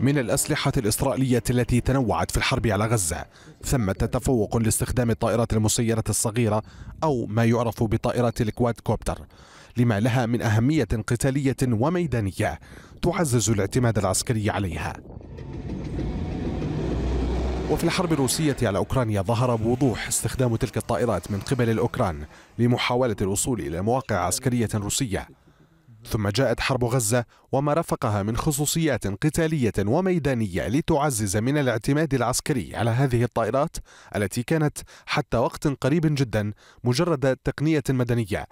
من الأسلحة الإسرائيلية التي تنوعت في الحرب على غزة ثمة تفوق لاستخدام الطائرات المسيرة الصغيرة أو ما يعرف بطائرات الكواد كوبتر لما لها من أهمية قتالية وميدانية تعزز الاعتماد العسكري عليها وفي الحرب الروسية على أوكرانيا ظهر بوضوح استخدام تلك الطائرات من قبل الأوكران لمحاولة الوصول إلى مواقع عسكرية روسية ثم جاءت حرب غزة وما رافقها من خصوصيات قتالية وميدانية لتعزز من الاعتماد العسكري على هذه الطائرات التي كانت حتى وقت قريب جدا مجرد تقنية مدنية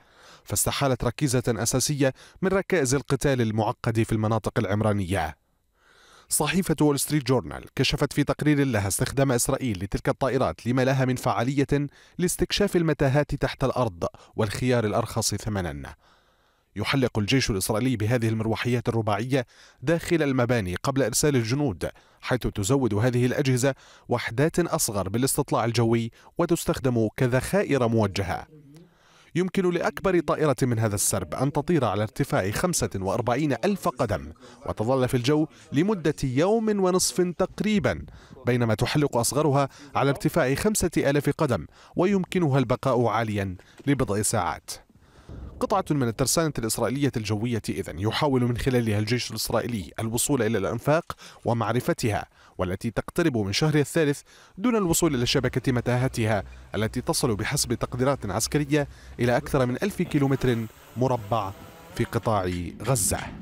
فاستحالت ركيزة أساسية من ركائز القتال المعقد في المناطق العمرانية صحيفة وول ستريت جورنال كشفت في تقرير لها استخدام إسرائيل لتلك الطائرات لما لها من فعالية لاستكشاف المتاهات تحت الأرض والخيار الأرخص ثمناً يحلق الجيش الإسرائيلي بهذه المروحيات الرباعية داخل المباني قبل إرسال الجنود حيث تزود هذه الأجهزة وحدات أصغر بالاستطلاع الجوي وتستخدم كذخائر موجهة يمكن لأكبر طائرة من هذا السرب أن تطير على ارتفاع 45 ألف قدم وتظل في الجو لمدة يوم ونصف تقريبا بينما تحلق أصغرها على ارتفاع 5000 قدم ويمكنها البقاء عاليا لبضع ساعات قطعة من الترسانة الإسرائيلية الجوية إذن يحاول من خلالها الجيش الإسرائيلي الوصول إلى الأنفاق ومعرفتها والتي تقترب من شهرها الثالث دون الوصول إلى شبكة متاهتها التي تصل بحسب تقديرات عسكرية إلى أكثر من ألف كيلومتر مربع في قطاع غزة